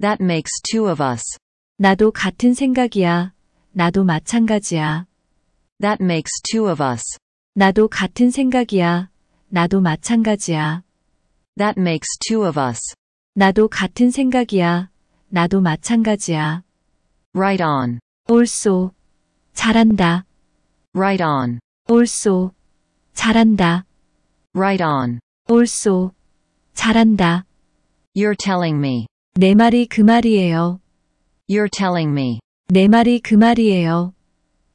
That makes two of us. 나도 같은 생각이야. 나도 마찬가지야. That makes two of us. 나도 같은 생각이야. 나도 마찬가지야. That makes two of us. 나도 같은 생각이야. 나도 마찬가지야. Right on. Also. 잘한다. Right on. Also. 잘한다. Right on. Also. 잘한다. You're telling me. 내 말이 그 말이에요. You're telling me. 내 말이 그 말이에요.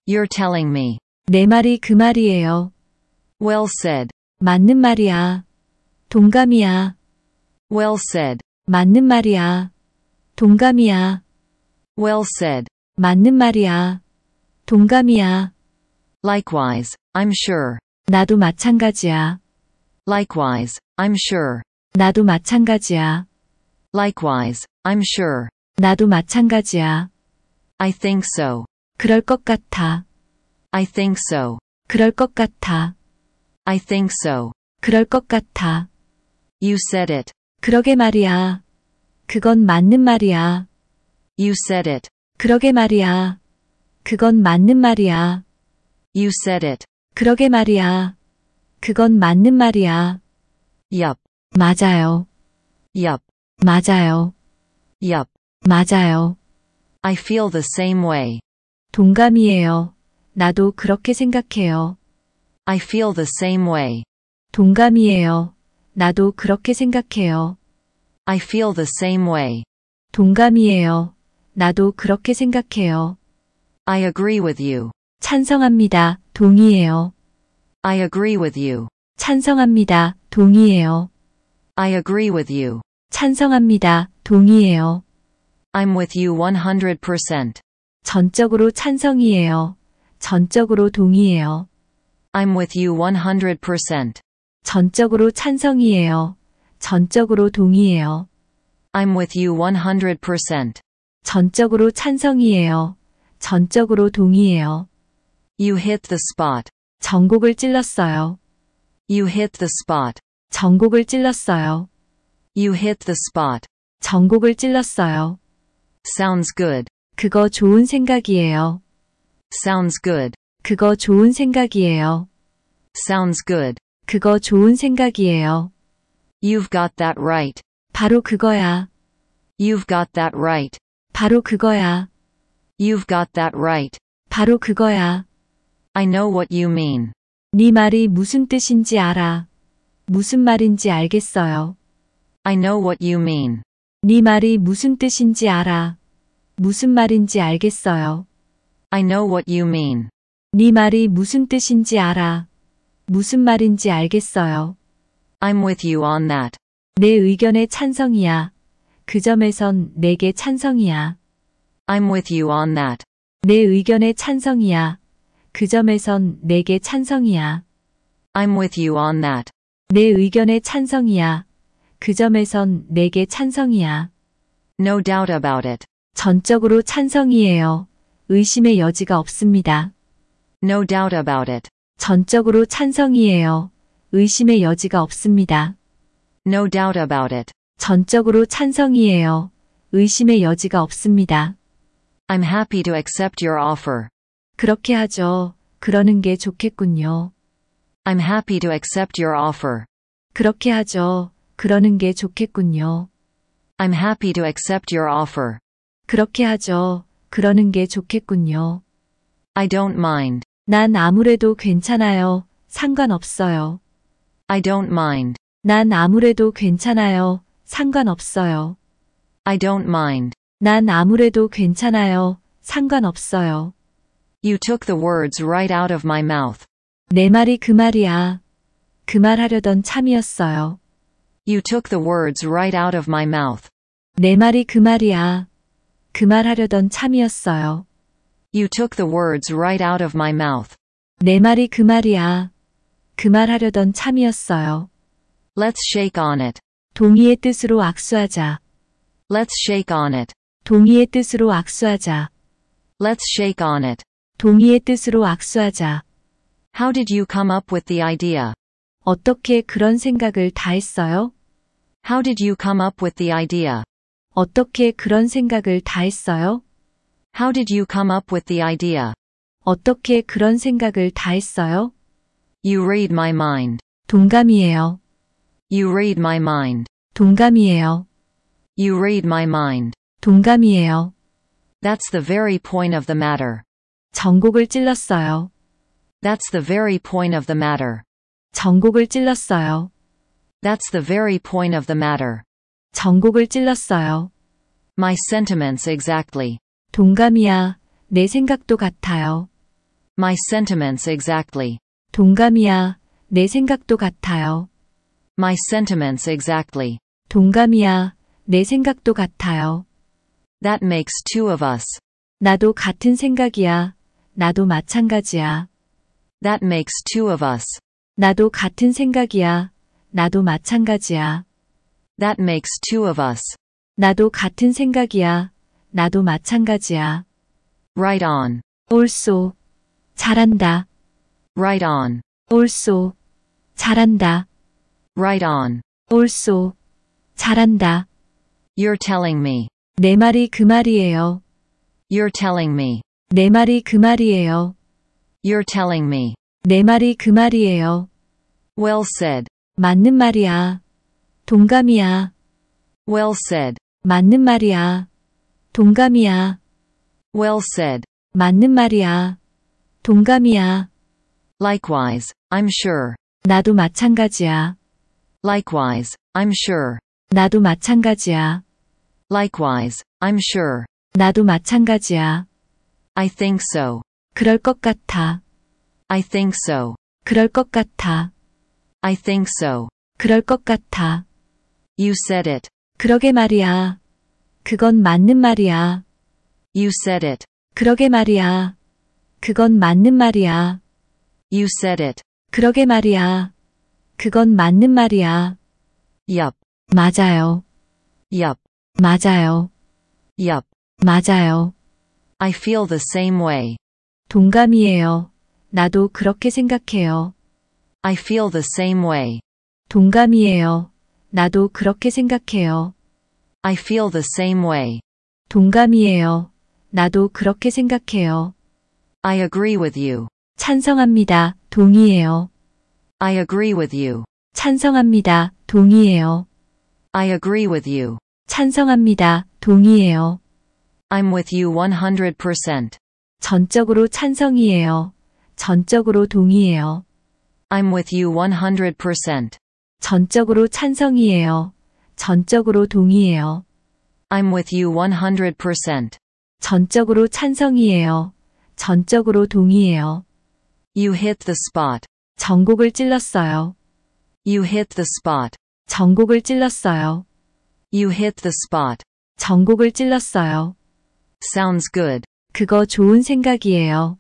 You're telling me. 내 말이 그 말이에요. Well said. 맞는 말이야. 동감이야. Well said. 맞는 말이야. 동감이야. Well said. 맞는 말이야. 동감이야. Likewise, I'm sure. 나도 마찬가지야. Likewise, I'm sure. 나도 마찬가지야. Likewise, I'm sure. 나도 마찬가지야. I think so. 그럴 것 같아. I think so. 그럴 것 같아. I think so. 그럴 것 같아. You said it. 그러게 말이야. 그건 맞는 말이야. You said it. 그러게 말이야. 그건 맞는 말이야. You said it. 그러게 말이야. 그건 맞는 말이야. Yup. 맞아요. Yup. 맞아요. Yup. 맞아요. I feel the same way. 동감이에요. 나도 그렇게 생각해요. I feel the same way. 동감이에요. 나도 그렇게 생각해요. I feel the same way. 동감이에요. 나도 그렇게 생각해요. I agree with you. 찬성합니다. 동의해요. I agree with you. 찬성합니다. 동의해요. I agree with you. 찬성합니다. 동의해요. I'm with you 100%. 전적으로 찬성이에요. 전적으로 동의해요. I'm with you 100%. 전적으로 찬성이에요. 전적으로 동의해요. I'm with you 100%. 전적으로 찬성이에요. 전적으로 동의해요. You hit the spot. 전곡을 찔렀어요. You hit the spot. 전곡을 찔렀어요. You hit the spot. 전곡을 찔렀어요. Sounds good. 그거 좋은 생각이에요. Sounds good. 그거 좋은 생각이에요. Sounds good. 그거 좋은 생각이에요. You've got that right. 바로 그거야. You've got that right. 바로 그거야. You've got that right. 바로 그거야. I know what you mean. 네 말이 무슨 뜻인지 알아. 무슨 말인지 알겠어요. I know what you mean. 네 말이 무슨 뜻인지 알아. 무슨 말인지 알겠어요. I know what you mean. 네 말이 무슨 뜻인지 알아. 무슨 말인지 알겠어요. I'm with you on that. 내 의견에 찬성이야. 그 점에선 내게 찬성이야. I'm with you on that. 내 의견에 찬성이야. 그 점에선 내게 찬성이야. I'm with you on that. 내 의견에 찬성이야. 그 점에선 내게 찬성이야. No doubt about it. 전적으로 찬성이에요. 의심의 여지가 없습니다. No doubt about it. 전적으로 찬성이에요. 의심의 여지가 없습니다. No doubt about it. 전적으로 찬성이에요. 의심의 여지가 없습니다. I'm happy to accept your offer. 그렇게 하죠. 그러는 게 좋겠군요. I'm happy to accept your offer. 그렇게 하죠. 그러는 게 좋겠군요. I'm happy to accept your offer. 그렇게 하죠. 그러는 게 좋겠군요. I don't mind. 난 아무래도 괜찮아요. 상관없어요. I don't mind. 난 아무래도 괜찮아요. 상관없어요. I don't mind. 난 아무래도 괜찮아요. 상관없어요. You took the words right out of my mouth. 내 말이 그 말이야. 그 말하려던 참이었어요. You took the words right out of my mouth. 내 말이 그 말이야. 그 하려던 참이었어요. You took the words right out of my mouth. 내 말이 그 말이야. 말 말하려던 참이었어요. Let's shake on it. 동의의 뜻으로 악수하자. Let's shake on it. 동의의 뜻으로 악수하자. Let's shake on it. 동의의 뜻으로 악수하자. How did you come up with the idea? 어떻게 그런 생각을 다 했어요? How did you come up with the idea? 어떻게 그런 생각을 다 했어요? How did you come up with the idea? 어떻게 그런 생각을 다 했어요? You read my mind. 동감이에요. You read my mind. 동감이에요. You read my mind. 동감이에요. That's the very point of the matter. 전곡을 찔렀어요. That's the very point of the matter. 전곡을 찔렀어요. That's the very point of the matter. 전곡을 찔렀어요. My sentiments exactly. 동감이야. 내 생각도 같아요. My sentiments exactly. 동감이야. 내 생각도 같아요. My sentiments exactly. 동감이야. 내 생각도 같아요. That makes two of us. 나도 같은 생각이야. 나도 마찬가지야. That makes two of us. 나도 같은 생각이야. 나도 마찬가지야. That makes two of us. 나도 같은 생각이야. 나도 마찬가지야. Right on. Also. 잘한다. Right on. Also. 잘한다. Right on. Also. 잘한다. You're telling me. 내 말이 그 말이에요. You're telling me. 내 말이 그 말이에요. You're telling me. 내 말이 그 말이에요. Well said. 맞는 말이야. 동감이야. Well said. 맞는 말이야. 동감이야. Well said. 맞는 말이야. 동감이야. Likewise, I'm sure. 나도 마찬가지야. Likewise, I'm sure. 나도 마찬가지야. Likewise, I'm sure. 나도 마찬가지야. I think so. 그럴 것 같아. I think so. 그럴 것 같아. I think so. 그럴 것 같아. You said it. 그러게 말이야. 그건 맞는 말이야. You said it. 그러게 말이야. 그건 맞는 말이야. You said it. 그러게 말이야. 그건 맞는 말이야. Yup. 맞아요. Yup. 맞아요. Yup. 맞아요. I feel the same way. 동감이에요. 나도 그렇게 생각해요. I feel the same way. 동감이에요. 나도 그렇게 생각해요. I feel the same way. 동감이에요. 나도 그렇게 생각해요. I agree with you. 찬성합니다. 동의해요. I agree with you. 찬성합니다. 동의해요. I agree with you. 찬성합니다. 동의해요. I'm with you 100%. 전적으로 찬성이에요. 전적으로 동의해요. I'm with you 100%. 전적으로 찬성이에요. 전적으로 동의해요. I'm with you 100%. 전적으로 찬성이에요. 전적으로 동의해요. You hit the spot. 전곡을 찔렀어요. You hit the spot. 전곡을 찔렀어요. You hit the spot. 전곡을 찔렀어요. Sounds good. 그거 좋은 생각이에요.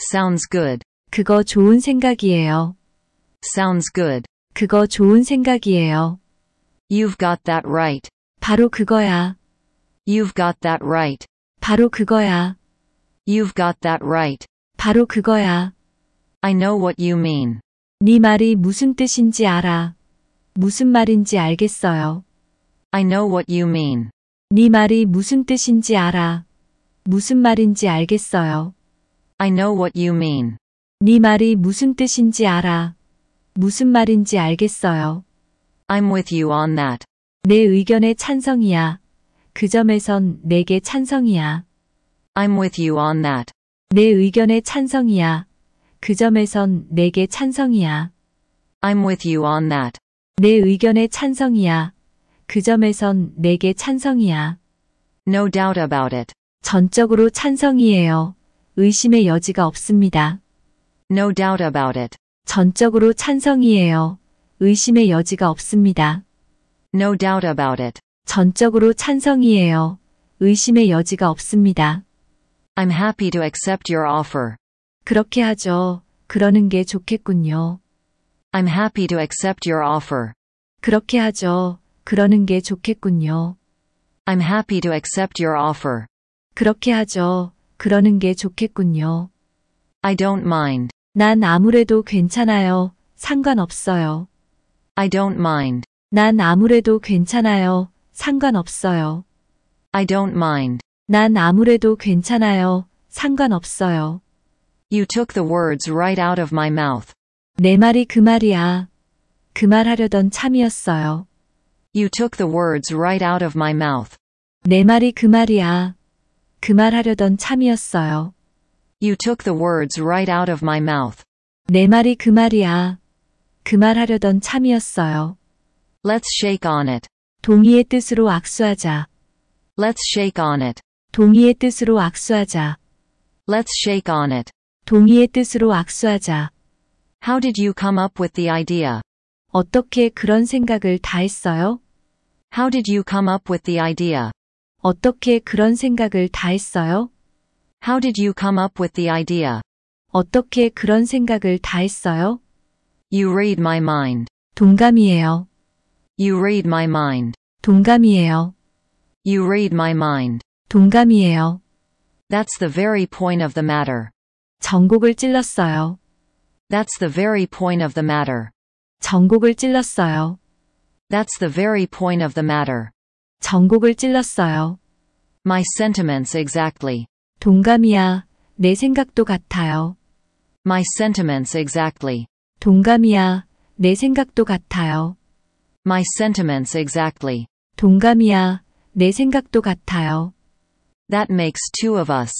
Sounds good. 그거 좋은 생각이에요. Sounds good. 그거 좋은 생각이에요. You've got that right. 바로 그거야. You've got that right. 바로 그거야. You've got that right. 바로 그거야. I know what you mean. 네 말이 무슨 뜻인지 알아. 무슨 말인지 알겠어요. I know what you mean. 네 말이 무슨 뜻인지 알아. 무슨 말인지 알겠어요. I know what you mean. 네 말이 무슨 뜻인지 알아. 무슨 말인지 알겠어요. I'm with you on that. 내 의견에 찬성이야. 그 점에선 내게 찬성이야. I'm with you on that. 내 의견에 찬성이야. 그 점에선 내게 찬성이야. I'm with you on that. 내 의견에 찬성이야. 그 점에선 내게 찬성이야. No doubt about it. 전적으로 찬성이에요. 의심의 여지가 없습니다. No doubt about it. 전적으로 찬성이에요. 의심의 여지가 없습니다. No doubt about it. 전적으로 찬성이에요. 의심의 여지가 없습니다. I'm happy to accept your offer. 그렇게 하죠. 그러는 게 좋겠군요. I'm happy to accept your offer. 그렇게 하죠. 그러는 게 좋겠군요. I'm happy to accept your offer. 그렇게 하죠. 그러는 게 좋겠군요. I don't mind. 난 아무래도 괜찮아요. 상관없어요. I don't mind. 난 아무래도 괜찮아요. 상관없어요. I don't mind. 난 아무래도 괜찮아요. 상관없어요. You took the words right out of my mouth. 내 말이 그 말이야. 그 말하려던 참이었어요. You took the words right out of my mouth. 내 말이 그 말이야. 그 말하려던 참이었어요. You took the words right out of my mouth. 내 말이 그 말이야. 그 말하려던 참이었어요. Let's shake on it. 동의의 뜻으로 악수하자. Let's shake on it. 동의의 뜻으로 악수하자. Let's shake on it. 동의의 뜻으로 악수하자. How did you come up with the idea? 어떻게 그런 생각을 다 했어요? How did you come up with the idea? 어떻게 그런 생각을 다 했어요? How did you come up with the idea? 어떻게 그런 생각을 다 했어요? You read my mind. 동감이에요. You read my mind. 동감이에요. You read my mind. 동감이에요. That's the very point of the matter. 전곡을 찔렀어요. That's the very point of the matter. 전곡을 찔렀어요. That's the very point of the matter. 전곡을 찔렀어요. My sentiments exactly. 동감이야. 내 생각도 같아요. My sentiments exactly. 동감이야. 내 생각도 같아요. My sentiments exactly. 동감이야. 내 생각도 같아요. That makes two of us.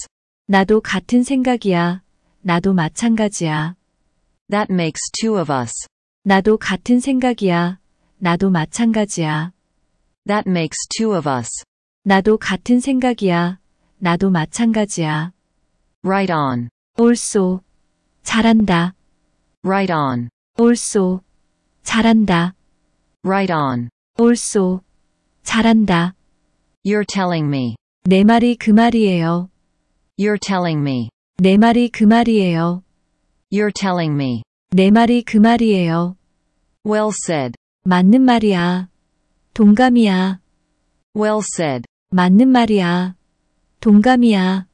나도 같은 생각이야. 나도 마찬가지야. That makes two of us. 나도 같은 생각이야. 나도 마찬가지야. That makes two of us. 나도 같은 생각이야. 나도 마찬가지야. Right on. Also. 잘한다. Right on. Also. 잘한다. Right on. Also. 잘한다. You're telling me. 내 말이 그 말이에요. You're telling me. 내 말이 그 말이에요. You're telling me. 내 말이 그 말이에요. Well said. 맞는 말이야. 동감이야. Well said. 맞는 말이야. 동감이야.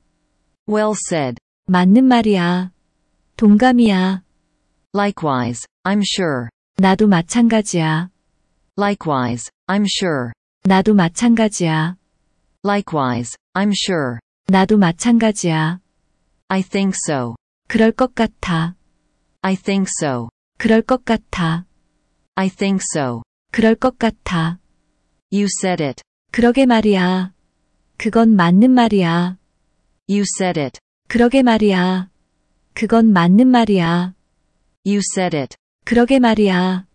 Well said. 맞는 말이야. 동감이야. Likewise, I'm sure. 나도 마찬가지야. Likewise, I'm sure. 나도 마찬가지야. Likewise, I'm sure. 나도 마찬가지야. I think so. 그럴 것 같아. I think so. 그럴 것 같아. I think so. 그럴 것 같아. You said it. 그러게 말이야. 그건 맞는 말이야. You said it. 그러게 말이야. 그건 맞는 말이야. You said it. 그러게 말이야.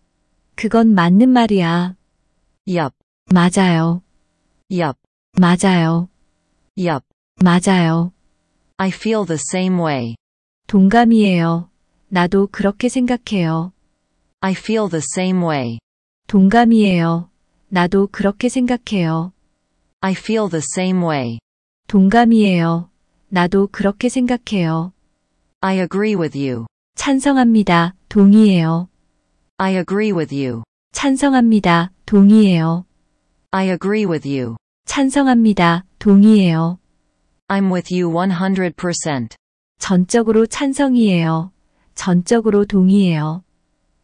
그건 맞는 말이야. Yup. 맞아요. Yup. 맞아요. Yup. 맞아요. I feel the same way. 동감이에요. 나도 그렇게 생각해요. I feel the same way. 동감이에요. 나도 그렇게 생각해요. I feel the same way. 동감이에요. 나도 그렇게 생각해요. I agree with you. 찬성합니다. 동의해요. I agree with you. 찬성합니다. 동의해요. I agree with you. 찬성합니다. 동의해요. I'm with you 100%. 전적으로 찬성이에요. 전적으로 동의해요.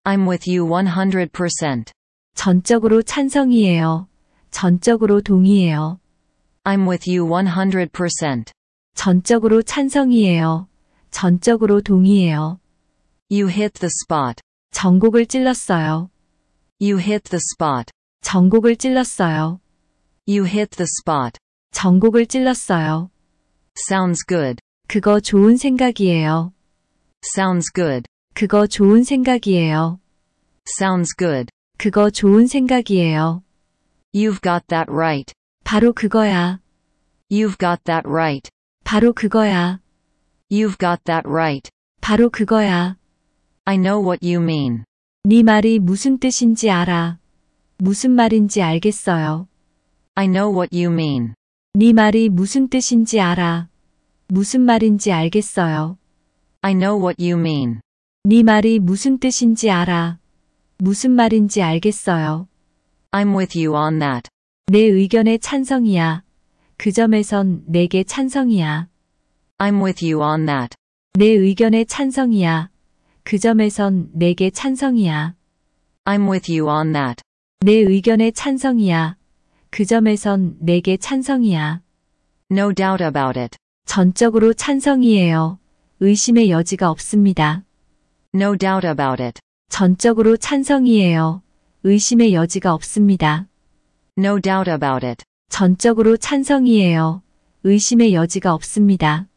I'm with you 100%. 전적으로 찬성이에요. 전적으로 동의해요. I'm with you 100%. 전적으로 찬성이에요. 전적으로 동의해요. You hit the spot. 전곡을 찔렀어요. You hit the spot. 전곡을 찔렀어요. You hit the spot. 전곡을 찔렀어요. Sounds good. 그거 좋은 생각이에요. Sounds good. 그거 좋은 생각이에요. Sounds good. 그거 좋은 생각이에요. You've got that right. 바로 그거야. You've got that right. 바로 그거야. You've got that right. 바로 그거야. I know what you mean. 네 말이 무슨 뜻인지 알아. 무슨 말인지 알겠어요. I know what you mean. 네 말이 무슨 뜻인지 알아. 무슨 말인지 알겠어요. I know what you mean. 네 말이 무슨 뜻인지 알아. 무슨 말인지 알겠어요. I'm with you on that. 내 의견에 찬성이야. 그 점에선 내게 찬성이야. I'm with you on that. 내 의견에 찬성이야. 그 점에선 내게 찬성이야. I'm with you on that. 내 의견에 찬성이야. 그 점에선 내게 찬성이야. No doubt about it. 전적으로 찬성이에요. 의심의 여지가 없습니다. No doubt about it. 전적으로 찬성이에요. 의심의 여지가 없습니다. No doubt about it. 전적으로 찬성이에요. 의심의 여지가 없습니다.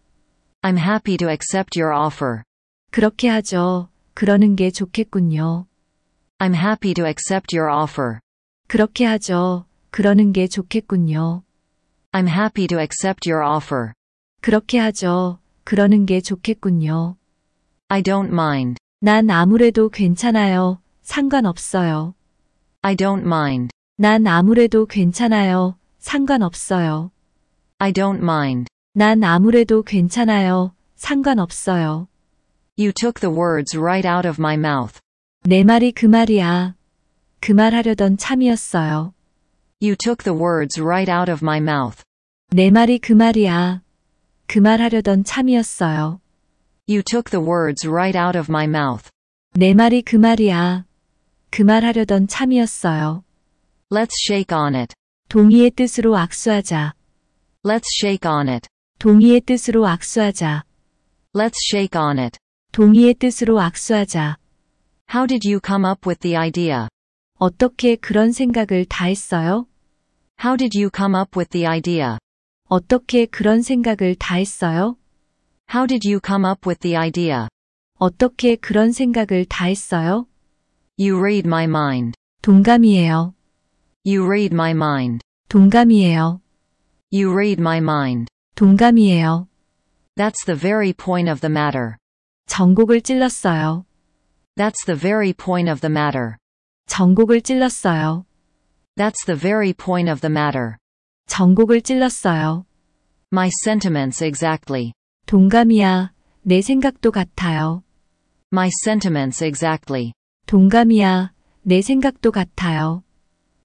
I'm happy to accept your offer. 그렇게 하죠. 그러는 게 좋겠군요. I'm happy to accept your offer. 그렇게 하죠. 그러는 게 좋겠군요. I'm happy to accept your offer. 그렇게 하죠. 그러는 게 좋겠군요. I don't mind. 난 아무래도 괜찮아요. 상관없어요. I don't mind. 난 아무래도 괜찮아요. 상관없어요. I don't mind. 난 아무래도 괜찮아요. 상관없어요. You took the words right out of my mouth. 내 말이 그 말이야. 그 말하려던 참이었어요. You took the words right out of my mouth. 내 말이 그 말이야. 그 말하려던 참이었어요. You took the words right out of my mouth. 내 말이 그 말이야. 말 말하려던 참이었어요. Let's shake on it. 동의의 뜻으로 악수하자. Let's shake on it. 동의의 뜻으로 악수하자. Let's shake on it. 동의의 뜻으로 악수하자. How did you come up with the idea? 어떻게 그런 생각을 다 했어요? How did you come up with the idea? 어떻게 그런 생각을 다 했어요? How did you come up with the idea? 어떻게 그런 생각을 다 했어요? You read my mind. 동감이에요. You read my mind. 동감이에요. You read my mind. 동감이에요. That's the very point of the matter. 전곡을 찔렀어요. That's the very point of the matter. 전곡을 찔렀어요. That's the very point of the matter. 전곡을 찔렀어요. My sentiments exactly. 동감이야. 내 생각도 같아요. My sentiments exactly. 동감이야. 내 생각도 같아요.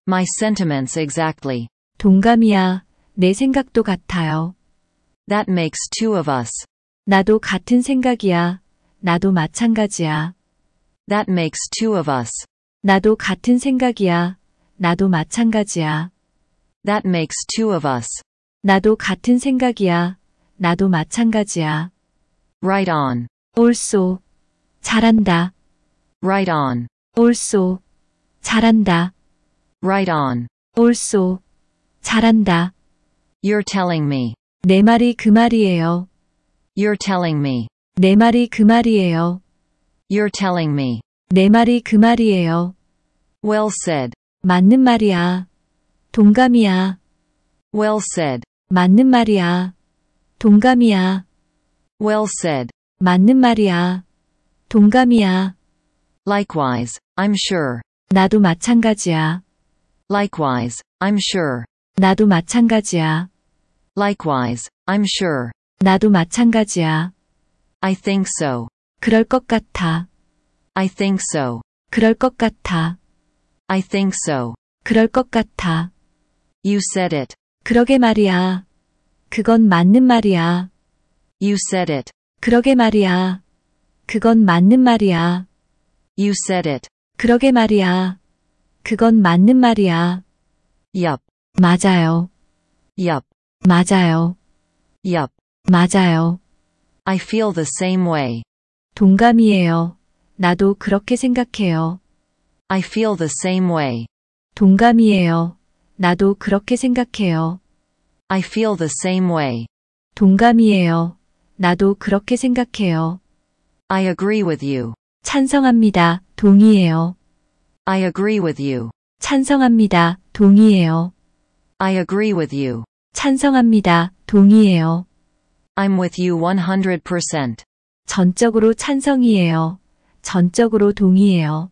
My sentiments exactly. 동감이야. 내 생각도 같아요. That makes two of us. 나도 같은 생각이야. 나도 마찬가지야. That makes two of us. 나도 같은 생각이야. 나도 마찬가지야. That makes two of us. 나도 같은 생각이야. 나도 마찬가지야. Right on. Also. 잘한다. Right on. Also. 잘한다. Right on. Also. 잘한다. You're telling me. 내 말이 그 말이에요. You're telling me. 내 말이 그 말이에요. You're telling me. 내 말이 그 말이에요. Well said. 맞는 말이야. 동감이야. Well said. 맞는 말이야. 동감이야. Well said. 맞는 말이야. 동감이야. Likewise, I'm sure. 나도 마찬가지야. Likewise, I'm sure. 나도 마찬가지야. Likewise, I'm sure. 나도 마찬가지야. I think so. 그럴 것 같아. I think so. 그럴 것 같아. I think so. 그럴 것 같아. You said it. 그러게 말이야. 그건 맞는 말이야. You said it. 그러게 말이야. 그건 맞는 말이야. You said it. 그러게 말이야. 그건 맞는 말이야. Yup. 맞아요. Yup. 맞아요. Yup. 맞아요. I feel the same way. 동감이에요. 나도 그렇게 생각해요. I feel the same way. 동감이에요. 나도 그렇게 생각해요. I feel the same way. 동감이에요. 나도 그렇게 생각해요. I agree with you. 찬성합니다. 동의해요. I agree with you. 찬성합니다. 동의해요. I agree with you. 찬성합니다. 동의해요. I'm with you 100%. 전적으로 찬성이에요. 전적으로 동의해요.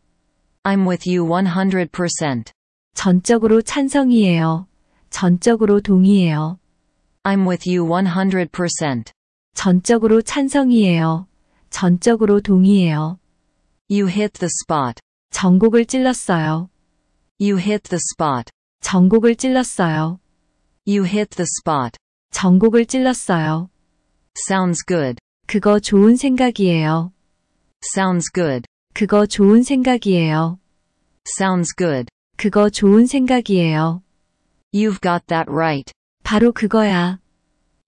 I'm with you 100%. 전적으로 찬성이에요. 전적으로 동의해요. I'm with you 100%. 전적으로 찬성이에요. 전적으로 동의해요. You hit the spot. 전곡을 찔렀어요. You hit the spot. 전곡을 찔렀어요. You hit the spot. 전곡을 찔렀어요. Sounds good. 그거 좋은 생각이에요. Sounds good. 그거 좋은 생각이에요. Sounds good. 그거 좋은 생각이에요. You've got that right. 바로 그거야.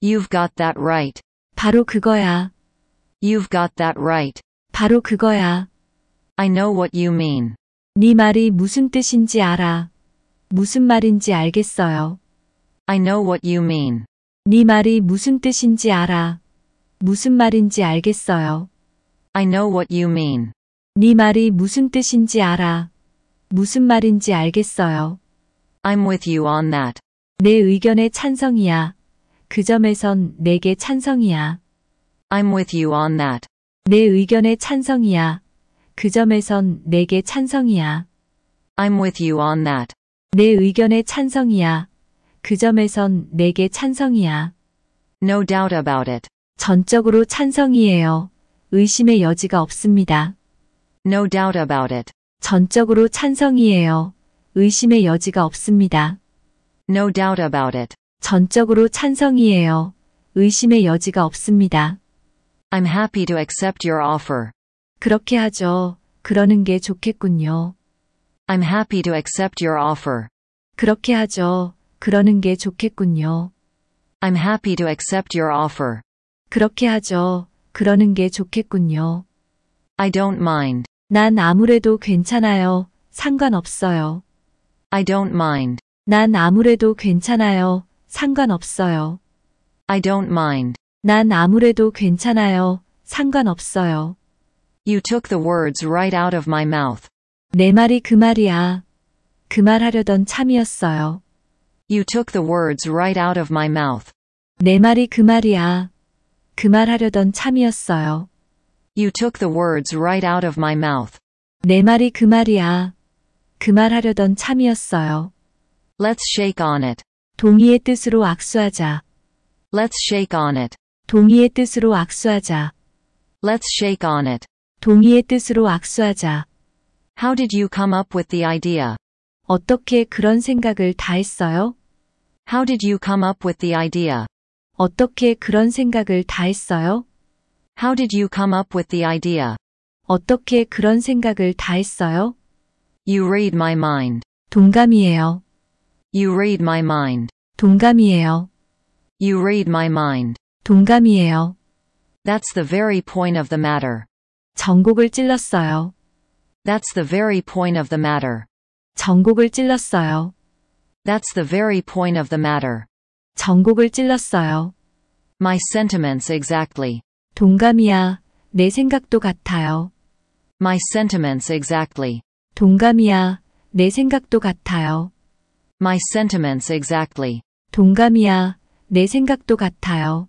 You've got that right. 바로 그거야. You've got that right. 바로 그거야. I know what you mean. 네 말이 무슨 뜻인지 알아. 무슨 말인지 알겠어요. I know what you mean. 네 말이 무슨 뜻인지 알아. 무슨 말인지 알겠어요. I know what you mean. 네 말이 무슨 뜻인지 알아. 무슨 말인지 알겠어요. I'm with you on that. 내 의견에 찬성이야. 그 점에선 내게 찬성이야. I'm with you on that. 내 의견에 찬성이야. 그 점에선 내게 찬성이야. I'm with you on that. 내 의견에 찬성이야. 그 점에선 내게 찬성이야. No doubt about it. 전적으로 찬성이에요. 의심의 여지가 없습니다. No doubt about it. 전적으로 찬성이에요. 의심의 여지가 없습니다. No doubt about it. 전적으로 찬성이에요. 의심의 여지가 없습니다. I'm happy to accept your offer. 그렇게 하죠. 그러는 게 좋겠군요. I'm happy to accept your offer. 그렇게 하죠. 그러는 게 좋겠군요. I'm happy to accept your offer. 그렇게 하죠. 그러는 게 좋겠군요. I don't mind. 난 아무래도 괜찮아요. 상관없어요. I don't mind. 난 아무래도 괜찮아요. 상관없어요. I don't mind. 난 아무래도 괜찮아요. 상관없어요. You took the words right out of my mouth. 내 말이 그 말이야. 그 말하려던 참이었어요. You took the words right out of my mouth. 내 말이 그 말이야. 그 말하려던 참이었어요. You took the words right out of my mouth. 내 말이 그 말이야. 그 말하려던 참이었어요. Let's shake on it. 동의의 뜻으로 악수하자. Let's shake on it. 동의의 뜻으로 악수하자. Let's shake on it. 동의의 뜻으로 악수하자. How did you come up with the idea? 어떻게 그런 생각을 다 했어요? How did you come up with the idea? 어떻게 그런 생각을 다 했어요? How did you come up with the idea? 어떻게 그런 생각을 다 했어요? You read my mind. 동감이에요. You read my mind. 동감이에요. You read my mind. 동감이에요. That's the very point of the matter. 전곡을 찔렀어요. That's the very point of the matter. 전곡을 찔렀어요. That's the very point of the matter. 전곡을 찔렀어요. My sentiments exactly. 동감이야. 내 생각도 같아요. My sentiments exactly. 동감이야. 내 생각도 같아요. My sentiments exactly. 동감이야. 내 생각도 같아요.